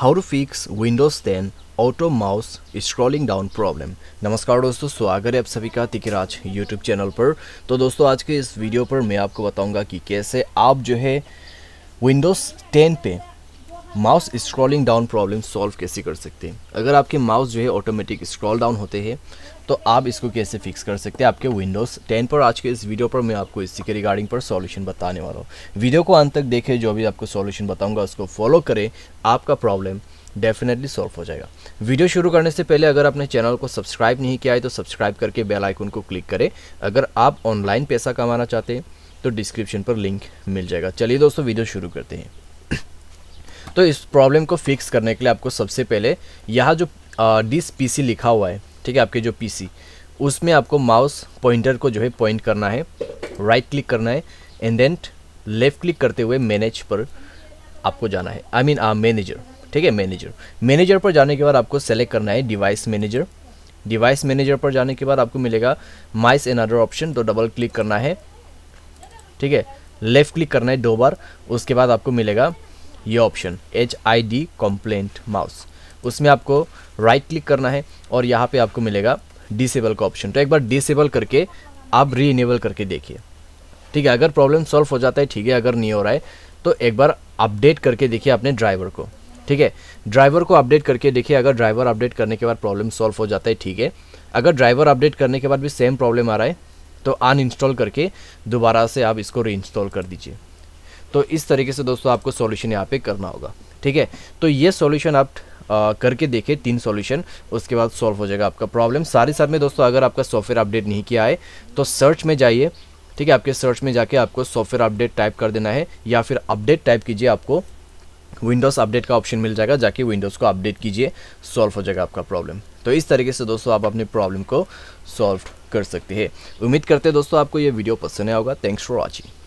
how to fix Windows ten auto mouse scrolling down problem नमस्कार दोस्तों स्वागत है आप सभी का तिकराज यूट्यूब चैनल पर तो दोस्तों आज के इस वीडियो पर मैं आपको बताऊंगा कि कैसे आप जो है विंडोज़ 10 पे mouse scrolling down problem solve कैसे कर सकते हैं अगर आपके माउस जो है ऑटोमेटिक स्क्रॉल डाउन होते हैं तो आप इसको कैसे फिक्स कर सकते हैं आपके विंडोज़ 10 पर आज के इस वीडियो पर मैं आपको इसी के रिगार्डिंग पर सॉल्यूशन बताने वाला हूँ वीडियो को अंत तक देखें जो भी आपको सॉल्यूशन बताऊँगा उसको फॉलो करें आपका प्रॉब्लम डेफिनेटली सॉल्व हो जाएगा वीडियो शुरू करने से पहले अगर आपने चैनल को सब्सक्राइब नहीं किया है तो सब्सक्राइब करके बेल आइकन को क्लिक करें अगर आप ऑनलाइन पैसा कमाना चाहते हैं तो डिस्क्रिप्शन पर लिंक मिल जाएगा चलिए दोस्तों वीडियो शुरू करते हैं तो इस प्रॉब्लम को फिक्स करने के लिए आपको सबसे पहले यहाँ जो डिस पी लिखा हुआ है ठीक है आपके जो पी उसमें आपको माउस पॉइंटर को जो है पॉइंट करना है राइट क्लिक करना है एंड देन लेफ़्ट क्लिक करते हुए मैनेज पर आपको जाना है आई मीन आ मैनेजर ठीक है मैनेजर मैनेजर पर जाने के बाद आपको सेलेक्ट करना है डिवाइस मैनेजर डिवाइस मैनेजर पर जाने के बाद आपको मिलेगा माइस एन अदर ऑप्शन तो डबल क्लिक करना है ठीक है लेफ़्ट क्लिक करना है दो बार उसके बाद आपको मिलेगा ये option H I D compliant mouse उसमें आपको राइट क्लिक करना है और यहाँ पे आपको मिलेगा डिसेबल का ऑप्शन तो एक बार डिसेबल करके आप री इनेबल करके देखिए ठीक है अगर प्रॉब्लम सॉल्व हो जाता है ठीक है अगर नहीं हो रहा है तो एक बार अपडेट करके देखिए अपने ड्राइवर को ठीक है ड्राइवर को अपडेट करके देखिए अगर ड्राइवर अपडेट करने के बाद प्रॉब्लम सॉल्व हो जाता है ठीक है अगर ड्राइवर अपडेट करने के बाद भी सेम प्रॉब्लम आ रहा है तो अनइंस्टॉल करके दोबारा से आप इसको रीइंस्टॉल कर दीजिए तो इस तरीके से दोस्तों आपको सॉल्यूशन यहाँ पे करना होगा ठीक है तो ये सॉल्यूशन आप आ, करके देखें तीन सॉल्यूशन उसके बाद सॉल्व हो जाएगा आपका प्रॉब्लम सारे साथ में दोस्तों अगर आपका सॉफ्टवेयर अपडेट नहीं किया है तो सर्च में जाइए ठीक है आपके सर्च में जाके आपको सॉफ्टवेयर अपडेट टाइप कर देना है या फिर अपडेट टाइप कीजिए आपको विंडोज़ अपडेट का ऑप्शन मिल जाएगा जाके विंडोज़ को अपडेट कीजिए सॉल्व हो जाएगा आपका प्रॉब्लम तो इस तरीके से दोस्तों आप अपने प्रॉब्लम को सॉल्व कर सकते हैं उम्मीद करते हैं दोस्तों आपको ये वीडियो पसंद आया होगा थैंक्स फॉर वॉचिंग